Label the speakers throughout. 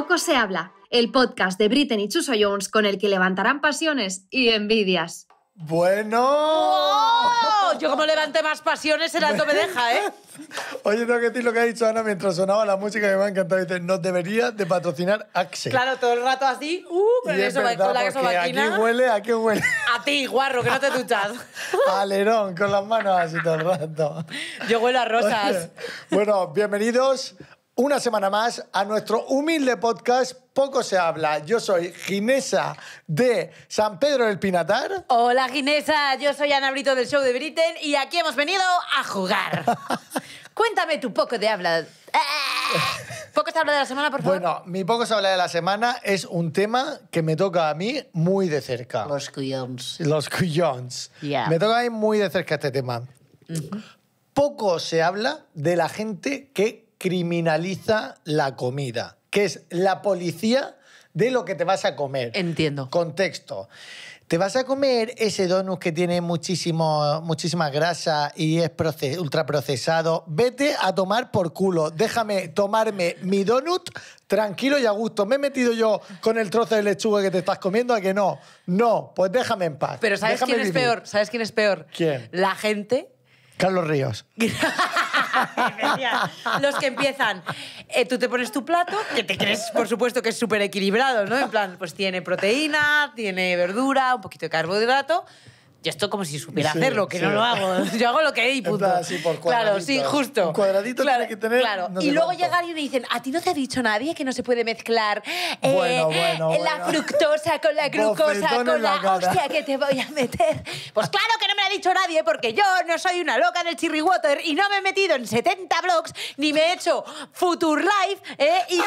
Speaker 1: Poco se habla, el podcast de Britney y Chuso Jones con el que levantarán pasiones y envidias.
Speaker 2: Bueno.
Speaker 1: ¡Oh! Yo como levante más pasiones el alto me deja, ¿eh?
Speaker 2: Oye, tengo que decir lo que ha dicho Ana mientras sonaba la música que me ha encantado. Dice, nos debería de patrocinar Axel. Claro,
Speaker 1: todo el rato así, uh,
Speaker 2: con, y eso, que Aquí huele, aquí huele.
Speaker 1: A ti, guarro, que no te duchas.
Speaker 2: Alerón, con las manos así todo el rato. Yo huelo a rosas. bueno, bienvenidos una semana más a nuestro humilde podcast Poco se habla. Yo soy Ginesa de San Pedro del Pinatar.
Speaker 1: Hola Ginesa, yo soy Ana Brito del Show de Britain y aquí hemos venido a jugar.
Speaker 2: Cuéntame tu poco de habla. Eh, poco se habla de la semana, por favor. Bueno, mi poco se habla de la semana es un tema que me toca a mí muy de cerca. Los cuyons. Los cuyons. Me toca a mí muy de cerca este tema. Poco se habla de la gente que criminaliza la comida, que es la policía de lo que te vas a comer. Entiendo. Contexto. Te vas a comer ese donut que tiene muchísimo, muchísima grasa y es ultraprocesado. Vete a tomar por culo. Déjame tomarme mi donut tranquilo y a gusto. Me he metido yo con el trozo de lechuga que te estás comiendo a que no. No, pues déjame en paz. Pero ¿sabes quién es peor?
Speaker 1: ¿Sabes quién es peor? ¿Quién? La
Speaker 2: gente. Carlos Ríos.
Speaker 1: los que empiezan, eh, tú te pones tu plato, que te crees, por supuesto, que es súper equilibrado, ¿no? En plan, pues tiene proteína, tiene verdura, un poquito de carbohidrato, yo esto como si supiera hacerlo, que no lo hago.
Speaker 2: Yo hago lo que hay, punto. claro, sí, justo. Un cuadradito claro, tiene que tener. Claro. y luego llegan
Speaker 1: y me dicen, a ti no te ha dicho nadie que no se puede mezclar eh, eh, la fructosa con la glucosa, con la, hostia que te voy a meter. Pues claro que no me lo ha dicho nadie, porque yo no soy una loca del Cherry Water y no me he metido en 70 blogs, ni me he hecho Future Life, eh, y, no,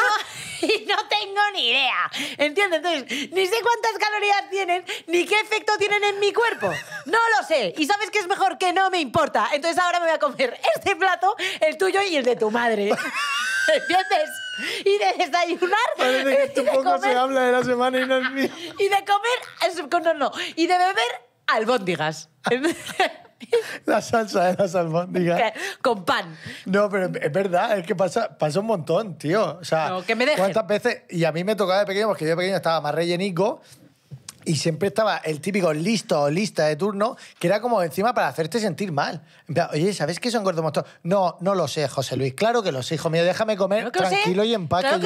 Speaker 1: y no tengo ni idea. ¿Entiendes? Entonces, ni sé cuántas calorías tienen, ni qué efecto tienen en mi cuerpo. No lo sé. ¿Y sabes que es mejor? Que no me importa. Entonces ahora me voy a comer este plato, el tuyo y el de tu madre. ¿Entiendes? Y de desayunar. Parece que tampoco se habla de la semana y no es mío. Y de comer. No, no. Y de beber albóndigas.
Speaker 2: La salsa de las albóndigas. Con pan. No, pero es verdad, es que pasa, pasa un montón, tío. O sea, ¿cuántas veces? Y a mí me tocaba de pequeño, porque yo de pequeño estaba más rellenico y siempre estaba el típico listo o lista de turno, que era como encima para hacerte sentir mal. Oye, ¿sabes qué son gordos monstruos? No, no lo sé, José Luis. Claro que lo sé, hijo mío. Déjame comer tranquilo y en paz, Claro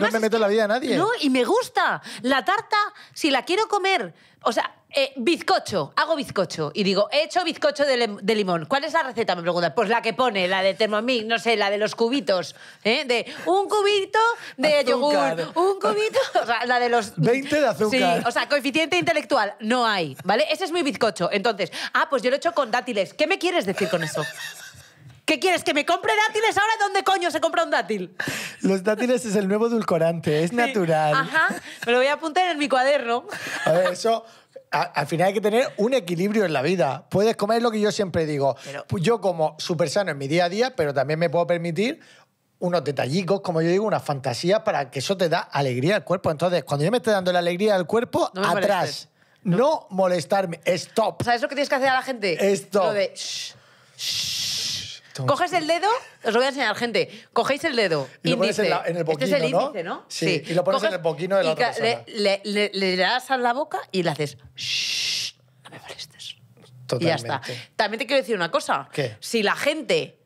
Speaker 2: no me meto en la vida de nadie. No, y
Speaker 1: me gusta. La tarta, si la quiero comer, o sea, eh, bizcocho, hago bizcocho. Y digo, he hecho bizcocho de, limón. ¿Cuál es la receta? Me preguntan. Pues la que pone, la de Thermomix, no sé, la de los cubitos. ¿eh? De un cubito de yogur, un cubito... O sea, la de los... 20 de azúcar. Sí, o sea, coeficiente intelectual no hay, ¿vale? Ese es mi bizcocho. Entonces, ah, pues yo lo he hecho con dátiles. ¿Qué me quieres decir con eso? ¿Qué quieres? ¿Que me compre dátiles ahora? ¿Dónde coño se compra un dátil?
Speaker 2: Los dátiles es el nuevo edulcorante, es natural. Ajá,
Speaker 1: me lo voy a apuntar
Speaker 2: en mi cuaderno. A ver, eso al final hay que tener un equilibrio en la vida. Puedes comer lo que yo siempre digo. Pues yo como súper sano en mi día a día, pero también me puedo permitir unos detallitos, como yo digo, unas fantasías para que eso te da alegría al cuerpo. Entonces, cuando yo me esté dando la alegría al cuerpo, atrás. No. molestarme. Stop. ¿Sabes lo que tienes que hacer a la gente? Stop. Lo de Coges el dedo, os lo voy a enseñar, gente.
Speaker 1: Cogéis el dedo. Y lo pones en, el boquino, este ¿no? Sí, Y lo pones en el
Speaker 2: boquino de la otra persona.
Speaker 1: Le, le, das a la boca y le haces. no me molestes. Totalmente. Y ya está. También te quiero decir una cosa. ¿Qué? Si la gente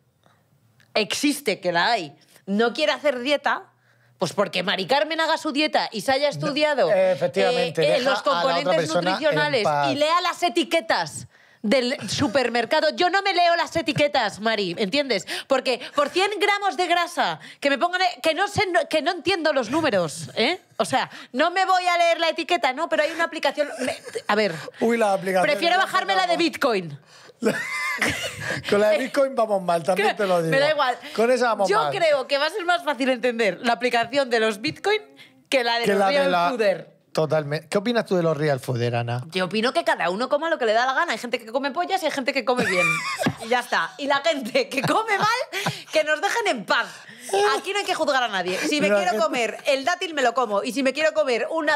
Speaker 1: existe, que la hay, no quiere hacer dieta, pues porque Mari Carmen haga su dieta y se haya estudiado efectivamente, eh, eh, los componentes nutricionales y lea las etiquetas del supermercado. Yo no me leo las etiquetas, Mari, ¿entiendes? Porque por 100 gramos de grasa, que me pongan... Que no, sé, que no entiendo los números, ¿eh? O sea, no me voy a leer la etiqueta, no, pero hay una aplicación... A ver...
Speaker 2: Uy, la aplicación... Prefiero bajarme la de
Speaker 1: Bitcoin.
Speaker 2: Con la de Bitcoin vamos mal, también te lo digo. Me da igual. Con esa vamos Yo creo
Speaker 1: que va a ser más fácil entender la aplicación de los Bitcoin que la de los la,
Speaker 2: Totalmente. ¿Qué opinas tú de los real food, Ana?
Speaker 1: Yo opino que cada uno coma lo que le da la gana. Hay gente que come pollas y hay gente que come bien. y ya está. Y la gente que come mal, que nos dejen en paz. Aquí no hay que juzgar a nadie. Si me quiero comer el dátil, me lo como. Y si me quiero comer un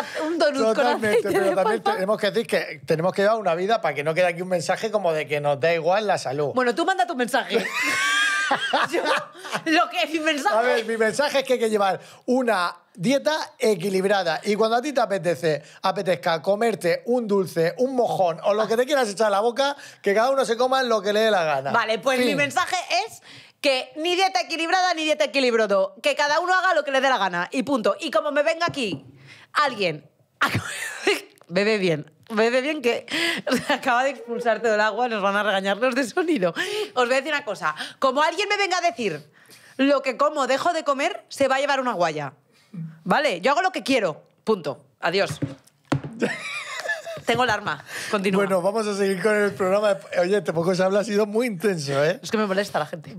Speaker 1: donut con pero también
Speaker 2: tenemos que decir que tenemos que llevar una vida para que no quede aquí un mensaje como de que nos da igual la salud. Bueno, tú manda tu mensaje. lo que mi mensaje... A ver, mi mensaje es que hay que llevar una dieta equilibrada. Y cuando a ti te apetece, apetezca comerte un dulce, un mojón o lo que te quieras echar a la boca, que cada uno se coma lo que le dé la gana. Vale, pues mi mensaje
Speaker 1: es que ni dieta equilibrada ni dieta equilibrado. Que cada uno haga lo que le dé la gana. Y punto. Y como me venga aquí alguien... Bebe bien, bebe bien que acaba de expulsarte del agua, nos van a regañar los de sonido. Os voy a decir una cosa, como alguien me venga a decir lo que como dejo de comer, se va a llevar una guaya. Vale, yo hago lo que quiero. Punto. Adiós.
Speaker 2: Tengo el arma. Continúa. Bueno, vamos a seguir con el programa. Oye, te poco se habla, ha sido muy intenso, ¿eh? Es que me molesta la gente.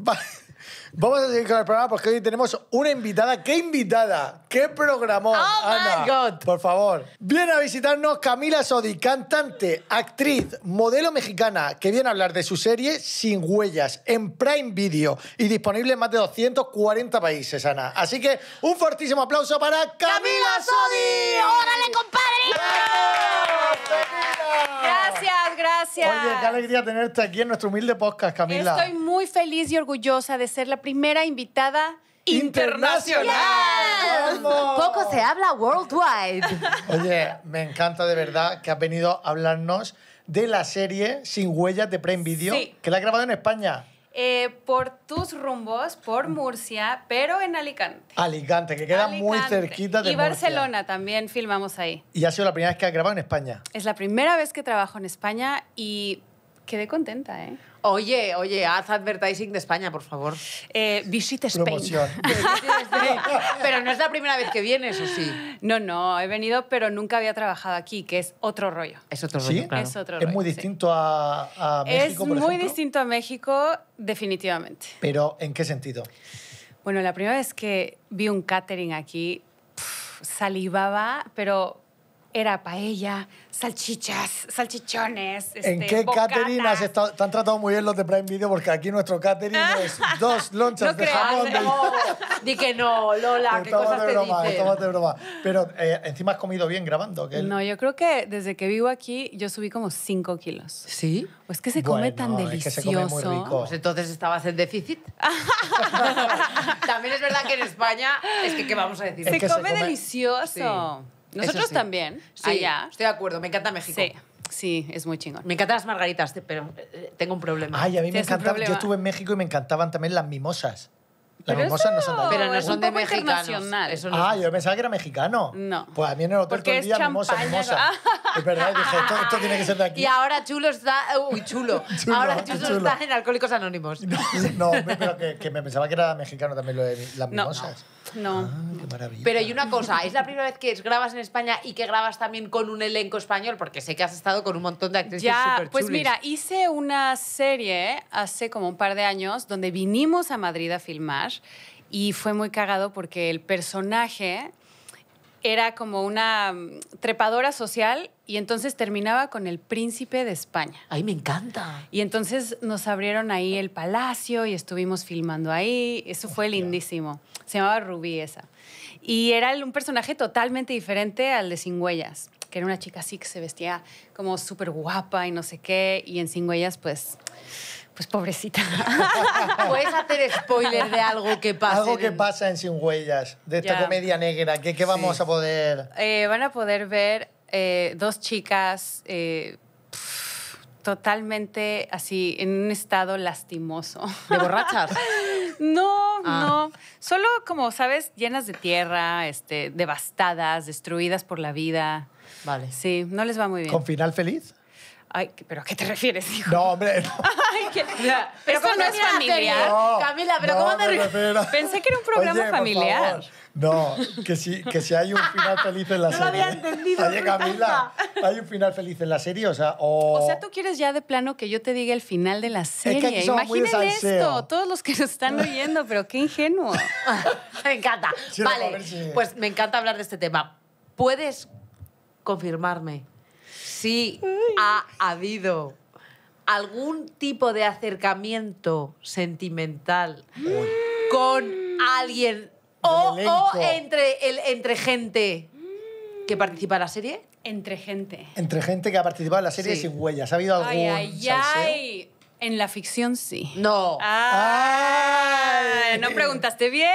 Speaker 2: Vamos a seguir con el programa porque hoy tenemos una invitada. ¿Qué invitada? ¿Qué programó? Oh Ana, my God. Por favor. Viene a visitarnos Camila Sodi, cantante, actriz, modelo mexicana, que viene a hablar de su serie Sin Huellas en Prime Video y disponible en más de 240 países, Ana. Así que un fortísimo aplauso para Camila, Sodi. ¡Órale, compadre!
Speaker 3: Gracias, gracias. Oye, qué
Speaker 2: alegría tenerte aquí en nuestro humilde podcast, Camila. Estoy
Speaker 3: muy feliz y orgullosa de ser la primera invitada
Speaker 2: internacional. Poco
Speaker 3: se habla worldwide.
Speaker 2: Oye, me encanta de verdad que has venido a hablarnos de la serie Sin Huellas de pre sí. que la ha grabado en España.
Speaker 3: Eh, por tus rumbos, por Murcia, pero en Alicante.
Speaker 2: Alicante, que queda muy cerquita de Y Barcelona
Speaker 3: también filmamos ahí.
Speaker 2: ¿Y ha sido la primera vez que has grabado en España?
Speaker 3: Es la primera vez que trabajo en España y Quedé contenta, ¿eh? Oye, oye, haz advertising de España, por favor. Eh, visit pero no es la primera vez que vienes, ¿o sí? No, no, he venido, pero nunca había trabajado aquí, que es otro rollo. Es otro rollo, ¿Sí? Es, otro rollo. ¿Es muy distinto
Speaker 2: a, México, Es muy
Speaker 3: distinto a México, definitivamente.
Speaker 2: ¿Pero en qué sentido?
Speaker 3: Bueno, la primera vez que vi un catering aquí, salivaba, pero era paella, salchichas, salchichones. Este, ¿En qué caterinas?
Speaker 2: Te han tratado muy bien los de Prime Video porque aquí nuestro catering es dos lonchas de jamón. No.
Speaker 3: Di que no, Lola, qué cosas de broma, te
Speaker 2: de broma. Pero eh, encima has comido bien grabando. Que No,
Speaker 3: yo creo que desde que vivo aquí yo subí como 5 kilos. ¿Sí? Pues que se come tan delicioso. Pues entonces estabas en déficit.
Speaker 1: También es verdad que en España es que, ¿qué vamos a decir? Se, come, delicioso. Nosotros también, allá. Estoy de acuerdo, me encanta México. Sí. es muy chingón. Me encantan las margaritas, pero eh, tengo
Speaker 2: un problema. Ay, a mí me encantaban. Yo estuve en México y me encantaban también las mimosas. Las mimosas no son de Pero no son de mexicanos. ah, yo pensaba que era mexicano. No. Pues a mí en el hotel Porque día mimosa, es verdad, dije, esto, tiene que ser de aquí. Y
Speaker 1: ahora Chulo está... Uy, Chulo. ahora Chulo, está en Alcohólicos Anónimos. No,
Speaker 2: pero que, que, me pensaba que era mexicano también lo de las mimosas.
Speaker 3: No.
Speaker 1: Ah, qué maravilla. Pero hay una cosa, es la primera vez que grabas en España y que grabas también con un elenco español, porque sé que has estado con un montón de actrices ya, Pues mira,
Speaker 3: hice una serie hace como un par de años donde vinimos a Madrid a filmar y fue muy cagado porque el personaje era como una mm, trepadora social y entonces terminaba con el príncipe de España. Ay, me encanta. Y entonces nos abrieron ahí el palacio y estuvimos filmando ahí. Eso fue lindísimo. Se llamaba Rubí esa. Y era un personaje totalmente diferente al de Sin Huellas, que era una chica así que se vestía como súper guapa y no sé qué. Y en Sin Huellas, pues pues pobrecita. ¿Puedes hacer spoiler de algo que pasa? Algo que
Speaker 2: pasa en Sin Huellas, de esta comedia negra. ¿Qué, vamos a poder...?
Speaker 3: Eh, van a poder ver eh, dos chicas eh, totalmente así, en un estado lastimoso. ¿De borrachas? no, ah. no. Solo como, ¿sabes? Llenas de tierra, este, devastadas, destruidas por la vida. Vale. Sí, no les va muy bien. ¿Con
Speaker 2: final feliz?
Speaker 3: Ay, ¿pero a qué te refieres, hijo? No, hombre. No. Ay, pero no es familiar? Camila, ¿pero cómo te refieres? Pensé que era un programa familiar.
Speaker 2: No, que si, que si hay un final feliz en la serie. No había entendido. Oye, Camila, hay un final feliz en la serie, o sea, o... O sea,
Speaker 3: tú quieres ya de plano que yo te diga el final de la serie. Imagínate esto, todos los que nos están oyendo, pero qué ingenuo.
Speaker 1: me encanta. vale, pues me encanta hablar de este tema. ¿Puedes confirmarme si ha habido algún tipo de acercamiento sentimental con alguien o, entre, el, entre gente que participa en la serie?
Speaker 3: Entre gente.
Speaker 2: Entre gente que ha participado en la serie sin huellas. ¿Ha habido algún
Speaker 3: en la ficción sí. No. no preguntaste bien.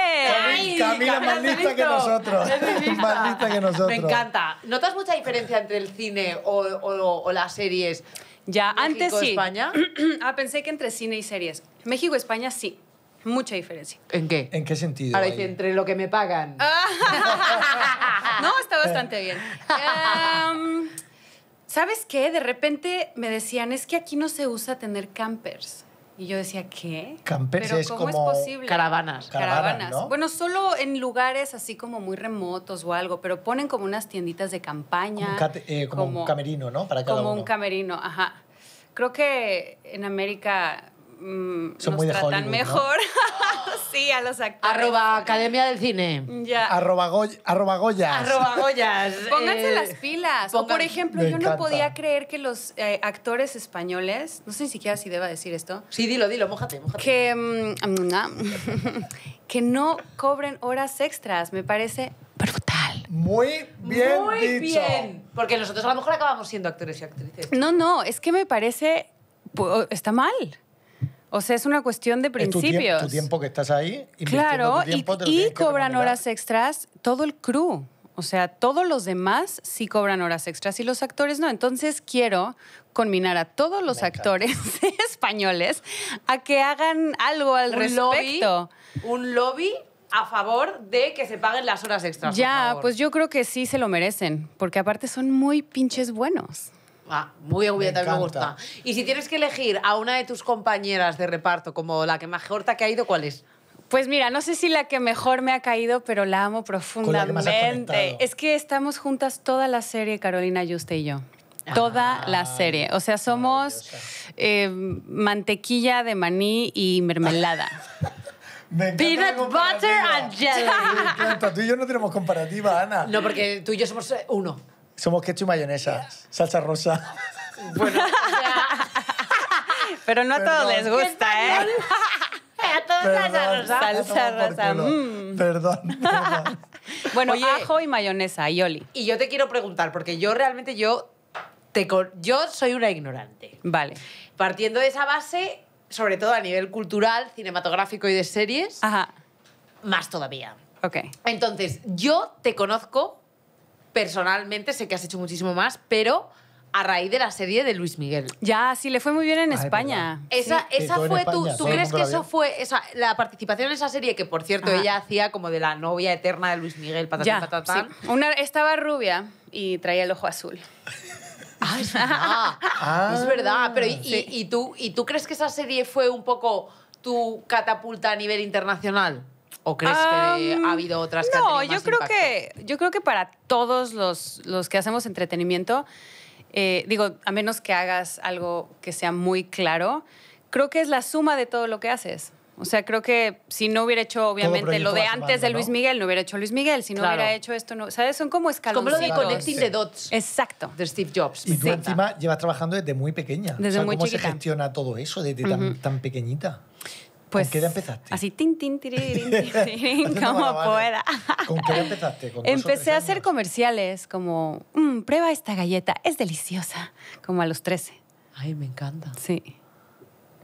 Speaker 3: Camila, más lista que nosotros.
Speaker 2: Más que nosotros. Me
Speaker 3: encanta. ¿Notas mucha diferencia entre el cine o, las series? Ya, antes sí. España? ah, pensé que entre cine y series. México, España sí. Mucha diferencia.
Speaker 2: ¿En qué? ¿En qué sentido? Ahora dice,
Speaker 3: entre lo que me pagan. no, está bastante bien. Um, ¿Sabes qué? De repente me decían, es que aquí no se usa tener campers. Y yo decía, ¿qué? Campers es cómo como es posible? caravanas.
Speaker 1: caravanas.
Speaker 3: Bueno, solo en lugares así como muy remotos o algo, pero ponen como unas tienditas de campaña.
Speaker 2: Como un, eh, camerino, ¿no? Para cada como un
Speaker 3: camerino, ajá. Creo que en América Mm, Son nos muy de tratan mejor. sí, a los actores. Arroba
Speaker 2: Academia del Cine. Ya. Arroba, Goyas. Goyas. Pónganse eh, las
Speaker 3: pilas. O por ejemplo, yo no podía creer que los eh, actores españoles, no sé ni siquiera si deba decir esto. Sí, dilo, dilo, mójate, mójate. Que, mm, que no cobren horas extras. Me parece
Speaker 1: brutal. Muy bien Muy bien. Porque nosotros a lo mejor acabamos siendo actores y actrices.
Speaker 3: No, no, es que me parece... Está mal. O sea, es una cuestión de principios. Tu, tu tiempo
Speaker 2: que estás ahí. Claro, y, cobran horas
Speaker 3: extras todo el crew. O sea, todos los demás sí cobran horas extras y los actores no. Entonces quiero combinar a todos los actores españoles a que hagan algo al respecto.
Speaker 1: un lobby a favor de que se paguen las horas extras. Ya, pues
Speaker 3: yo creo que sí se lo merecen, porque aparte son muy pinches buenos. Ah, muy agobiada, me, gusta.
Speaker 1: Y si tienes que elegir a una de tus
Speaker 3: compañeras de reparto como la que mejor te ha caído, ¿cuál es? Pues mira, no sé si la que mejor me ha caído, pero la amo profundamente. es que estamos juntas toda la serie, Carolina Yuste y yo. toda ah. la serie. O sea, somos eh, mantequilla de maní y mermelada. Peanut butter and jelly.
Speaker 2: Tú y yo no tenemos comparativa, Ana. No, porque tú y yo somos eh, uno. Somos ketchup y mayonesa, salsa rosa. Bueno, Pero no a todos les gusta, ¿eh?
Speaker 1: a todos salsa rosa. Salsa rosa. Perdón. Mm.
Speaker 3: Bueno, ajo y mayonesa, Yoli. Y yo te quiero preguntar, porque yo
Speaker 1: realmente yo, te, yo soy una ignorante. Vale. Partiendo de esa base, sobre todo a nivel cultural, cinematográfico y de series, más todavía. ok. Entonces, yo te conozco personalmente sé que has hecho muchísimo más, pero a raíz de la serie de Luis Miguel. Ya, sí, le fue muy bien en España. Esa, esa fue tú. crees que eso fue la participación en esa serie que, por cierto, ella hacía como de la novia eterna de Luis Miguel,
Speaker 3: estaba rubia y traía el ojo azul. Ah, ah. es verdad. Pero
Speaker 1: tú, ¿y tú crees que esa serie fue un poco tu catapulta a nivel internacional? ¿O crees que ha habido otras que No, yo creo que
Speaker 3: yo creo que para todos los, que hacemos entretenimiento, eh, digo, a menos que hagas algo que sea muy claro, creo que es la suma de todo lo que haces. O sea, creo que si no hubiera hecho, obviamente, lo de antes de Luis Miguel, no hubiera hecho Luis Miguel. Si no hubiera hecho esto, no. ¿Sabes? Son como escalones. Como lo de Connecting the Dots. Exacto. De Steve Jobs. Y tú, encima,
Speaker 2: llevas trabajando desde muy pequeña. ¿Cómo se gestiona todo eso desde tan pequeñita? Pues, ¿Con qué edad empezaste?
Speaker 3: Así, tin, tin, pues como pueda.
Speaker 2: ¿Con qué edad empezaste? ¿Con Empecé
Speaker 3: a hacer comerciales como, mm, prueba esta galleta, es deliciosa, como a los 13. Ay, me encanta. Sí.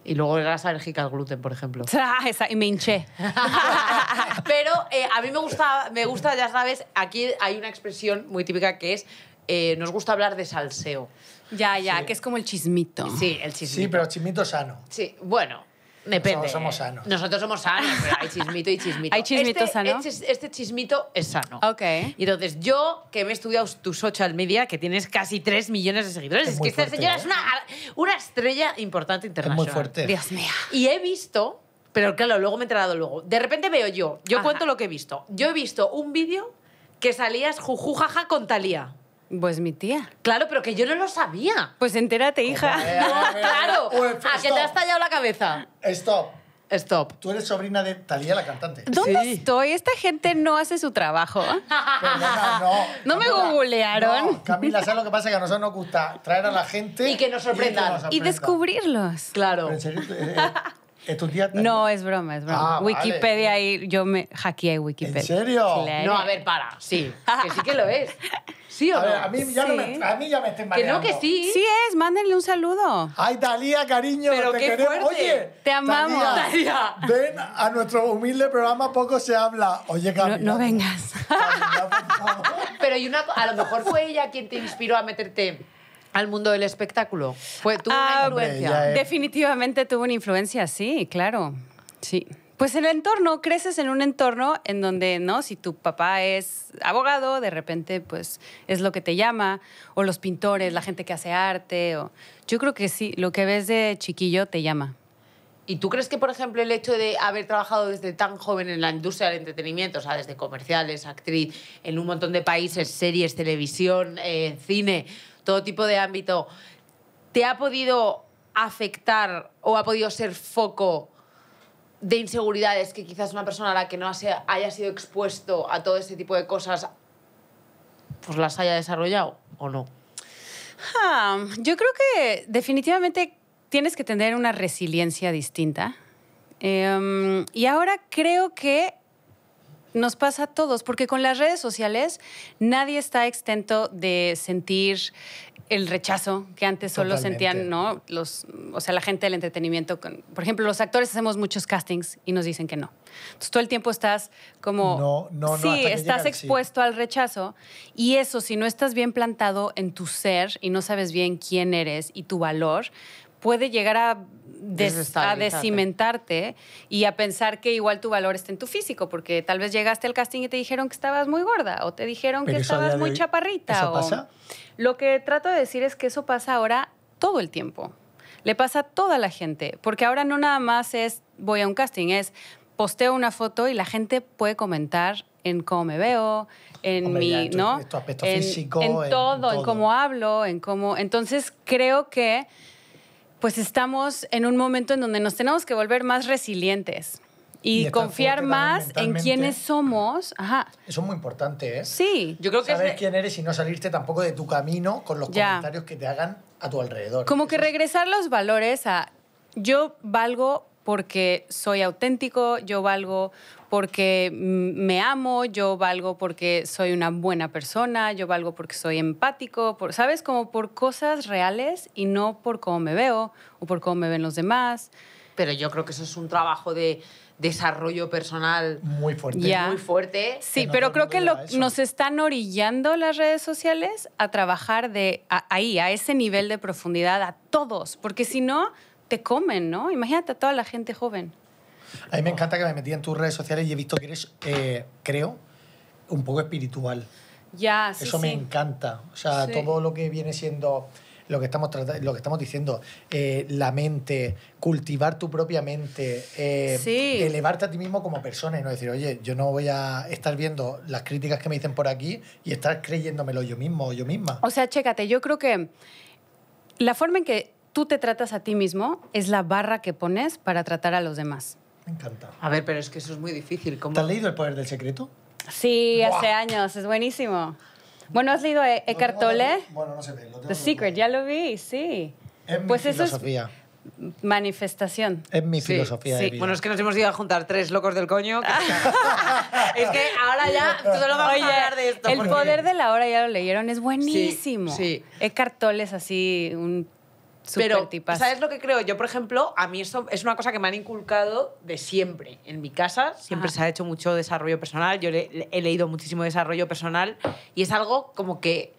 Speaker 1: Y luego eras alérgica al gluten, por ejemplo.
Speaker 3: Ah, esa, y me hinché.
Speaker 1: Pero eh, a mí me gusta, me gusta, ya sabes, aquí hay una expresión muy típica que es, eh, nos gusta hablar de salseo.
Speaker 2: Ya, ya, que es como el chismito. Sí, el chismito. Sí, pero chismito sano.
Speaker 1: Sí, bueno, Depende. Nosotros somos sanos. Nosotros somos sanos, hay chismito y chismito. Este, este, Este, chismito es sano. Ok. Y entonces yo, que me he estudiado tus social media, que tienes casi 3 millones de seguidores, es, que esta señora es ¿eh? una, una, estrella importante internacional. Es muy fuerte. Dios mío. Y he visto, pero claro, luego me he enterado luego. De repente veo yo, yo cuento lo que he
Speaker 3: visto. Yo he visto un vídeo que salías jujujaja con Talía. Pues mi tía. Claro, pero que yo no lo sabía. Pues entérate, hija. claro. ¿A que te has tallado la cabeza? Stop.
Speaker 2: Stop. Tú
Speaker 3: eres sobrina de Talía, la cantante. ¿Dónde estoy? Esta
Speaker 2: gente no hace su trabajo. no. me googlearon. Camila, ¿sabes lo que pasa? Que a nosotros nos gusta traer a la gente. Y que nos sorprendan. Y, descubrirlos. Claro. en serio, eh, eh, no, es broma, es broma. Ah, Wikipedia
Speaker 3: ahí, yo me hackeé Wikipedia. ¿En serio? No, a ver, para. Sí,
Speaker 1: que sí que lo es. ¿Sí o a no? a, mí ya me,
Speaker 2: a mí me estén mareando. Que no, que sí. Sí es, mándenle un saludo. Ay, Talía, cariño, Pero te qué queremos. Fuerte. Oye, te amamos. ven a nuestro humilde programa Poco se habla. Oye, Camila. No, vengas.
Speaker 1: Pero y una, a lo mejor fue ella quien te inspiró
Speaker 3: a meterte al mundo del espectáculo? ¿Fue, ¿Tuvo una ah, influencia? Eh. Definitivamente tuvo una influencia, sí, claro. Sí. Pues el entorno, creces en un entorno en donde, ¿no? Si tu papá es abogado, de repente, pues es lo que te llama, o los pintores, la gente que hace arte, o... Yo creo que sí, lo que ves de chiquillo te llama.
Speaker 1: ¿Y tú crees que, por ejemplo, el hecho de haber trabajado desde tan joven en la industria del entretenimiento, o sea, desde comerciales, actriz, en un montón de países, series, televisión, eh, cine, todo tipo de ámbito, ¿te ha podido afectar o ha podido ser foco de inseguridades que quizás una persona a la que no haya sido
Speaker 3: expuesto a todo ese tipo de cosas,
Speaker 1: pues las haya desarrollado o no?
Speaker 3: Ah, yo creo que definitivamente tienes que tener una resiliencia distinta. Em, y ahora creo que nos pasa a todos, porque con las redes sociales nadie está extento de sentir el rechazo que antes solo sentían, ¿no? Los, o sea, la gente del entretenimiento. por ejemplo, los actores hacemos muchos castings y nos dicen que no. Entonces, todo el tiempo estás como. No, no, no. Sí, estás expuesto al rechazo. Y eso, si no estás bien plantado en tu ser y no sabes bien quién eres y tu valor, puede llegar a, desimentarte y a pensar que igual tu valor está en tu físico, porque tal vez llegaste al casting y te dijeron que estabas muy gorda o te dijeron que estabas muy chaparrita. o... Lo que trato de decir es que eso pasa ahora todo el tiempo. Le pasa a toda la gente, porque ahora no nada más es voy a un casting, es posteo una foto y la gente puede comentar en cómo me veo, en mi, ¿no? físico, en todo, en cómo hablo, en cómo. Entonces creo que pues estamos en un momento en donde nos tenemos que volver más resilientes y, confiar más en quiénes mm. somos. Ajá.
Speaker 2: Eso es muy importante, ¿eh? Sí. Yo creo que Saber quién eres y no salirte tampoco de tu camino con los comentarios que te hagan a tu alrededor. Como
Speaker 3: que regresar los valores a yo valgo porque soy auténtico, yo valgo porque me amo, yo valgo porque soy una buena persona, yo valgo porque soy empático, ¿sabes? Como por cosas reales y no por cómo me veo o por cómo me ven los demás. Pero yo creo que eso es un trabajo de desarrollo personal muy fuerte. Muy fuerte. Sí, pero creo que nos están orillando las redes sociales a trabajar de ahí, a ese nivel de profundidad, a todos, porque si no te comen, ¿no? Imagínate a toda la gente joven.
Speaker 2: A mí me encanta que me metí en tus redes sociales y he visto que eres, eh, creo, un poco espiritual.
Speaker 3: Ya, sí, Eso me
Speaker 2: encanta. O sea, todo lo que viene siendo lo que estamos, lo que estamos diciendo, eh, la mente, cultivar tu propia mente, eh, elevarte a ti mismo como persona y no decir, oye, yo no voy a estar viendo las críticas que me dicen por aquí y estar creyéndomelo yo mismo o yo misma.
Speaker 3: O sea, chécate, yo creo que la forma en que tú te tratas a ti mismo es la barra que pones para tratar a los demás.
Speaker 2: Me encanta. A ver, pero es que eso es muy difícil. ¿Te has leído El Poder del Secreto?
Speaker 3: Sí, hace años, es buenísimo. Bueno, ¿has leído e Eckhart Tolle? Bueno, no sé. The Secret, ya lo vi, sí. Es pues mi filosofía. manifestación.
Speaker 1: Es mi filosofía. de vida. Bueno, es que nos hemos ido a juntar tres locos del coño.
Speaker 3: es que ahora ya solo vamos a hablar de esto. El poder de la hora, ya lo leyeron, es buenísimo. Sí, Eckhart Tolle es así un pero,
Speaker 1: ¿sabes lo que creo? Yo, por ejemplo, a mí eso es una cosa que me han inculcado de siempre. En mi casa siempre se ha hecho mucho desarrollo personal. Yo he leído muchísimo desarrollo personal y es algo como que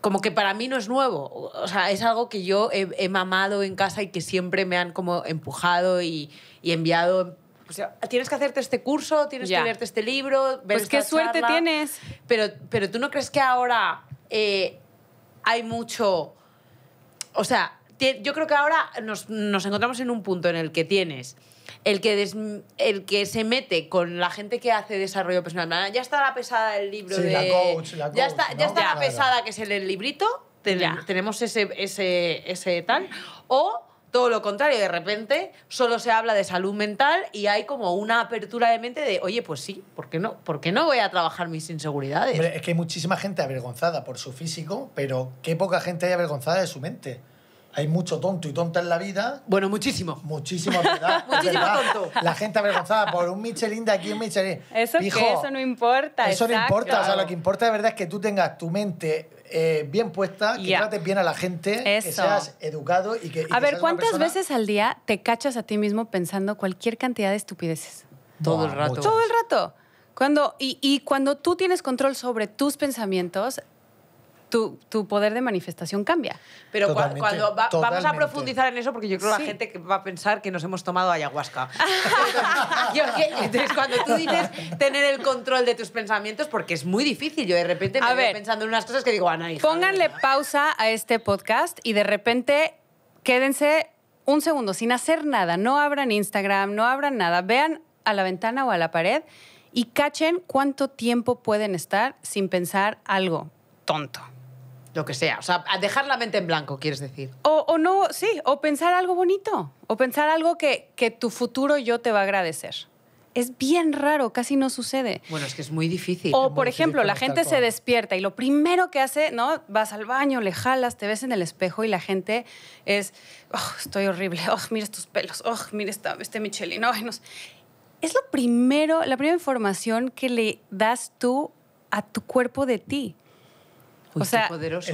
Speaker 1: como que para mí no es nuevo. O sea, es algo que yo he, mamado en casa y que siempre me han como empujado y, y enviado. sea, tienes que hacerte este curso, tienes que leerte este libro. Ver pues qué suerte tienes. Pero, pero tú no crees que ahora eh, hay mucho o sea, yo creo que ahora nos, encontramos en un punto en el que tienes el que, el que se mete con la gente que hace desarrollo personal. Ya está la pesada del libro sí, La coach, ya está, ya está la pesada que es el, librito. tenemos ese, ese, ese tal. O todo lo contrario, de repente solo se habla de salud mental y hay como una apertura de mente de, oye, pues sí, ¿por
Speaker 2: qué no? ¿Por qué no voy a trabajar mis inseguridades? es que hay muchísima gente avergonzada por su físico, pero qué poca gente hay avergonzada de su mente hay mucho tonto y tonta en la vida. Bueno, muchísimo. Muchísimo, ¿verdad? muchísimo tonto. La gente avergonzada por un Michelin de aquí, un Michelin. Eso, eso no
Speaker 3: importa. Eso no importa. O sea, lo que
Speaker 2: importa de verdad es que tú tengas tu mente eh, bien puesta, que trates bien a la gente, que seas educado y que... a ver, ¿cuántas veces
Speaker 3: al día te cachas a ti mismo pensando cualquier cantidad de estupideces? Todo el rato. Todo el rato. Cuando, y, y cuando tú tienes control sobre tus pensamientos, tu, poder de manifestación cambia. Pero cuando vamos a profundizar en eso, porque yo creo que la gente
Speaker 1: va a pensar que nos hemos tomado ayahuasca. entonces, cuando tú dices tener el control de tus pensamientos, porque es muy difícil, yo de repente me estoy pensando en unas cosas que digo, Ana,
Speaker 3: Pónganle pausa a este podcast y de repente quédense un segundo sin hacer nada, no abran Instagram, no abran nada, vean a la ventana o a la pared y cachen cuánto tiempo pueden estar sin pensar algo tonto lo
Speaker 1: que sea. O sea, dejar la mente en blanco, quieres decir.
Speaker 3: O, no, sí, o pensar algo bonito, o pensar algo que, que, tu futuro yo te va a agradecer. Es bien raro, casi no sucede.
Speaker 1: Bueno, es que es muy difícil. O, por ejemplo, la gente se
Speaker 3: despierta y lo primero que hace, ¿no? Vas al baño, le jalas, te ves en el espejo y la gente es, oh, estoy horrible, oh, mira estos pelos, oh, mira esta, este Michelin, oh, no. Es lo primero, la primera información que le das tú a tu cuerpo de ti el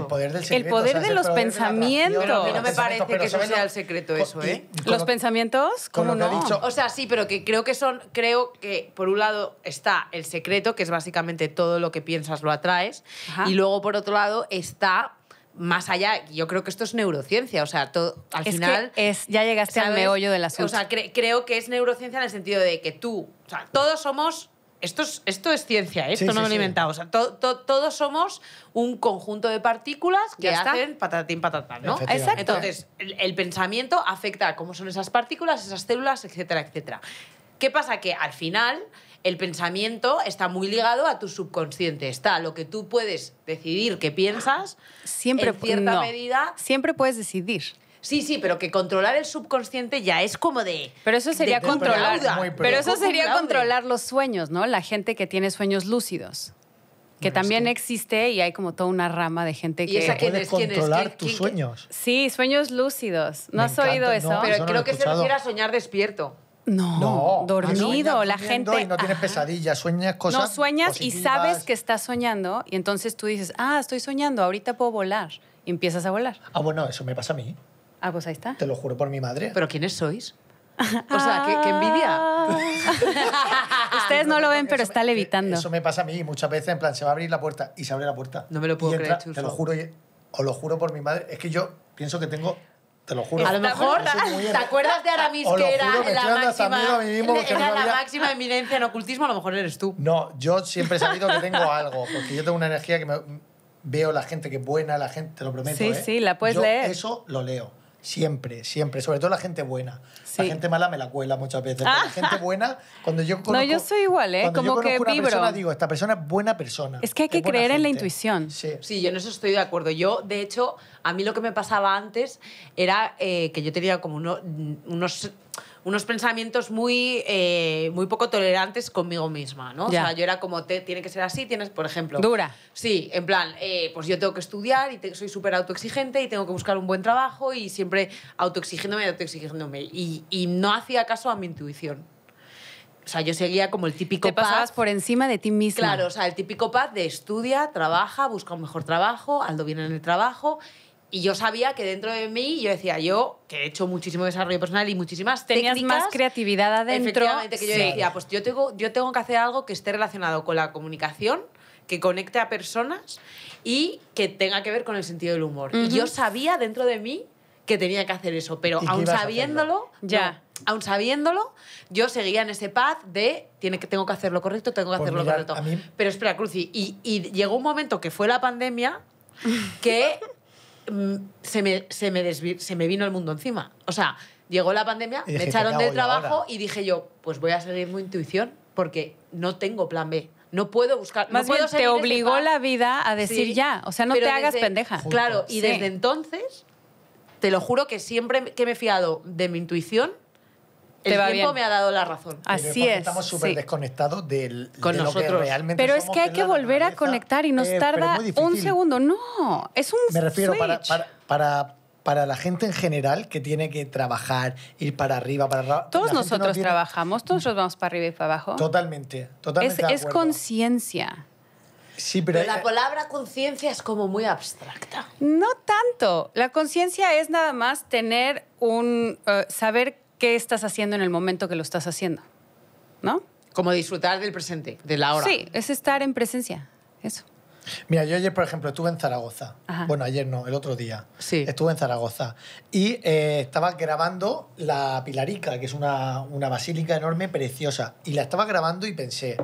Speaker 3: poder del El poder de los pensamientos. a mí no me parece que eso sea el secreto eso, ¿eh? ¿Los pensamientos? ¿Cómo no?
Speaker 1: O sea, sí, pero que creo que son... Creo que, por un lado, está el secreto, que es básicamente todo lo que piensas lo atraes. Y luego, por otro lado, está más allá, yo creo que esto es neurociencia, o sea, todo, al es final... ya llegaste al meollo del asunto. O sea, creo que es neurociencia en el sentido de que tú, o sea, todos somos esto es, ciencia, esto no lo he inventado. todos somos un conjunto de partículas que hacen patatín, patatán, ¿no? Exacto. Entonces, el, pensamiento afecta cómo son esas partículas, esas células, etcétera, etcétera. ¿Qué pasa? Que al final el pensamiento está muy ligado a tu subconsciente, está lo que tú puedes decidir que piensas. Siempre, en cierta medida.
Speaker 3: Siempre puedes decidir. Sí, sí, pero que controlar el subconsciente ya es como de. Pero eso sería controlar. pero eso sería controlar los sueños, ¿no? La gente que tiene sueños lúcidos. Que también existe y hay como toda una rama de gente que. quiere controlar tus sueños. Sí, sueños lúcidos. ¿No has oído eso? pero creo que se refiere a soñar despierto. No,
Speaker 2: ah, dormido, la gente... no tienes pesadillas, sueñas cosas No, sueñas y sabes que
Speaker 3: estás soñando y entonces tú dices, ah, estoy soñando, ahorita puedo volar. Y empiezas a volar.
Speaker 2: Ah, bueno, eso me pasa a mí. Ah, pues ahí está. Te lo juro por mi madre. ¿Pero quiénes sois? O sea, qué envidia. Ustedes no lo ven, pero está levitando. Eso me pasa a mí muchas veces, en plan, se va a abrir la puerta y se abre la puerta. No me lo puedo creer, Te lo juro, lo juro por mi madre. Es que yo pienso que tengo te lo juro. A lo mejor, ¿te acuerdas de Aramis que era la máxima, era, la máxima eminencia en ocultismo? A lo mejor eres tú. No, yo siempre he sabido que tengo algo, porque yo tengo una energía que me... veo la gente que es buena, la gente, te lo prometo. Sí, ¿eh? sí, la puedes leer. Eso lo leo. Siempre, siempre. Sobre todo la gente buena. La gente mala me la cuela muchas veces. la gente buena, cuando yo conozco... No, yo soy
Speaker 3: igual, ¿eh? Como que
Speaker 2: vibro. Una persona, digo, esta persona es buena persona. Es que hay que creer en la intuición.
Speaker 1: Sí. sí. yo en eso estoy de acuerdo. Yo, de hecho, a mí lo que me pasaba antes era eh, que yo tenía como unos unos pensamientos muy, eh, muy poco tolerantes conmigo misma, ¿no? O sea, yo era como, te, tiene que ser así, tienes, por ejemplo... Dura. Sí, en plan, eh, pues yo tengo que estudiar y soy súper autoexigente y tengo que buscar un buen trabajo y siempre autoexigiéndome y autoexigiéndome. Y, y no hacía caso a mi intuición. O sea, yo seguía como el típico Te pasabas por encima de ti misma. Claro, o sea, el típico paz de estudia, trabaja, busca un mejor trabajo, aldo bien en el trabajo y yo sabía que dentro de mí, yo decía, yo que he hecho muchísimo desarrollo personal y muchísimas Tenías más
Speaker 3: creatividad adentro. Efectivamente, que yo decía,
Speaker 1: pues yo tengo, yo tengo que hacer algo que esté relacionado con la comunicación, que conecte a personas y que tenga que ver con el sentido del humor. Y yo sabía dentro de mí que tenía que hacer eso, pero aún sabiéndolo, ya. aún sabiéndolo, yo seguía en ese paz de tiene que, tengo que hacer lo correcto, tengo que hacerlo pues hacer lo correcto. Pero espera, Cruci, y, y llegó un momento que fue la pandemia que Mm, se me, se me, se me vino el mundo encima. O sea, llegó la pandemia,
Speaker 3: me echaron del trabajo y
Speaker 1: dije yo, pues voy a seguir mi intuición porque no tengo plan B. No puedo buscar. Más bien, te obligó la
Speaker 3: vida a decir ya. O sea, no te hagas pendeja.
Speaker 1: Claro, y desde entonces, te lo juro que siempre que me he fiado de mi intuición,
Speaker 2: el tiempo me
Speaker 3: ha dado la razón. Así es. Estamos súper
Speaker 2: desconectados del, de nosotros. Lo que realmente Pero es que hay que, volver
Speaker 3: a conectar y nos eh, tarda un segundo. No, es un Me refiero
Speaker 2: para, para, la gente en general que tiene que trabajar, ir para arriba, para abajo. Todos nosotros
Speaker 3: trabajamos, todos nosotros vamos para arriba y para abajo. Totalmente, totalmente. Es, es conciencia.
Speaker 2: Sí, pero... la eh,
Speaker 3: palabra conciencia es como muy abstracta. No tanto. La conciencia es nada más tener un eh, saber qué estás haciendo en el momento que lo estás haciendo, ¿no? Como disfrutar del presente, de la hora. Sí, es estar
Speaker 2: en presencia, eso. Mira, yo ayer, por ejemplo, estuve en Zaragoza. Bueno, ayer no, el otro día. Sí. Estuve en Zaragoza. Y eh, estaba grabando la Pilarica, que es una, basílica enorme, preciosa. Y la estaba grabando y pensé,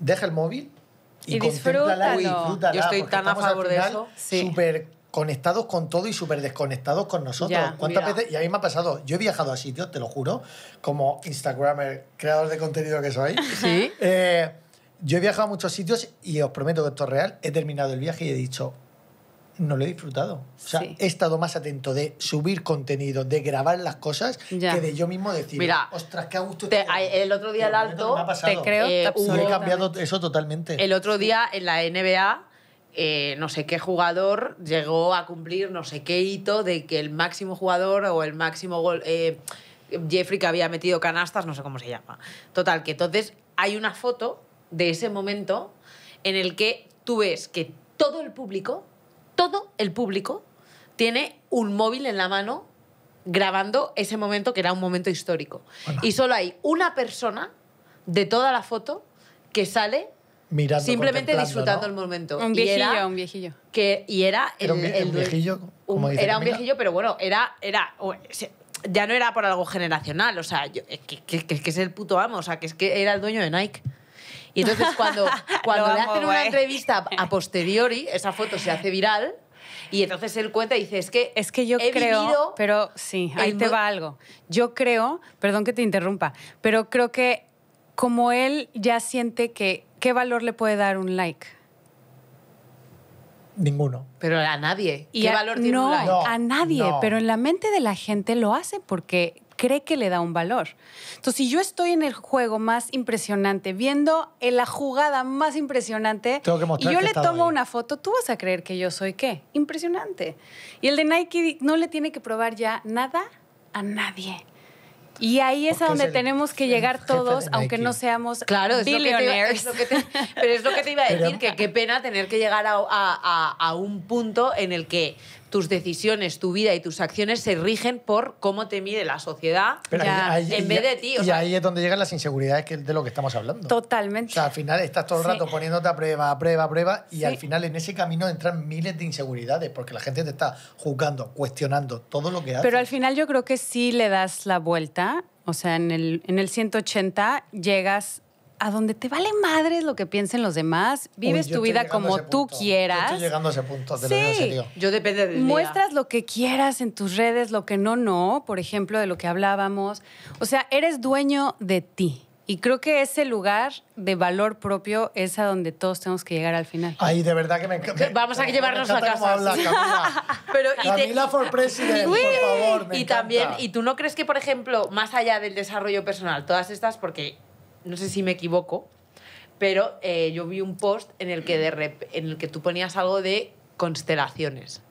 Speaker 2: deja el móvil y, y disfrútala. Yo estoy tan a favor de eso. Sí conectados con todo y súper desconectados con nosotros. ¿Cuántas veces? Y a mí me ha pasado, yo he viajado a sitios, te lo juro, como Instagramer, creador de contenido que soy. Sí. Eh, yo he viajado a muchos sitios y os prometo que esto es real. He terminado el viaje y he dicho, no lo he disfrutado. O sea, he estado más atento de subir contenido, de grabar las cosas, que de yo mismo decir, Mira,
Speaker 1: ostras, qué gusto. el otro día al alto, te creo, eh, ha he cambiado
Speaker 2: eso totalmente.
Speaker 1: El otro día en la NBA eh, no sé qué jugador llegó a cumplir no sé qué hito de que el máximo jugador o el máximo gol... Eh, Jeffrey que había metido canastas, no sé cómo se llama. Total, que entonces hay una foto de ese momento en el que tú ves que todo el público, todo el público tiene un móvil en la mano grabando ese momento que era un momento histórico. Y solo hay una persona de toda la foto que sale
Speaker 2: Simplemente disfrutando el
Speaker 1: momento. Un viejillo,
Speaker 3: un viejillo. Que,
Speaker 1: y era el, ¿Era un, viejillo. era un viejillo, pero bueno, era. era ya no era por algo generacional, o sea, que, es el puto amo, o sea, que es que era el dueño de Nike. Y entonces cuando, cuando le hacen una entrevista a posteriori, esa foto se hace viral. Y entonces él cuenta y dice, es que...
Speaker 3: Es que yo he creo... Pero sí, ahí te va algo. Yo creo, perdón que te interrumpa, pero creo que como él ya siente que, ¿qué valor le puede dar un like?
Speaker 1: Ninguno. Pero a
Speaker 3: nadie. ¿Qué y valor tiene un like? a nadie. Pero en la mente de la gente lo hace porque cree que le da un valor. Entonces, si yo estoy en el juego más impresionante, viendo la jugada más impresionante, y yo le tomo una foto, tú vas a creer que yo soy qué? Impresionante. Y el de Nike no le tiene que probar ya nada a nadie. Y ahí es a donde tenemos que llegar todos, aunque no seamos billionaires. pero es lo que te iba a decir, que qué pena tener que llegar a un punto en
Speaker 1: el que tus decisiones, tu vida y tus acciones se rigen por cómo te mide la sociedad
Speaker 2: en vez de ti. y ahí es donde llegan las inseguridades de lo que estamos hablando. Totalmente. O sea, al final estás todo el rato poniéndote a prueba, a prueba, a prueba, y al final en ese camino entran miles de inseguridades porque la gente te está juzgando, cuestionando todo lo que haces. Pero
Speaker 3: al final yo creo que sí le das la vuelta. O sea, en el, en el 180 llegas a donde te vale madres lo que piensen los demás, vives tu vida como tú quieras. Yo estoy llegando
Speaker 2: a ese punto, sí.
Speaker 3: Yo depende del Muestras lo que quieras en tus redes, lo que no, no, por ejemplo, de lo que hablábamos. O sea, eres dueño de ti. Y creo que ese lugar de valor propio es a donde todos tenemos que llegar al final. Ay, de verdad que me encanta. Vamos a llevarnos a casa. Camila.
Speaker 1: y Camila for president, por favor. y también, y tú no crees que, por ejemplo, más allá del desarrollo personal, todas estas, porque no sé si me equivoco, pero eh, yo vi un post en el, que de en el que tú ponías algo de constelaciones.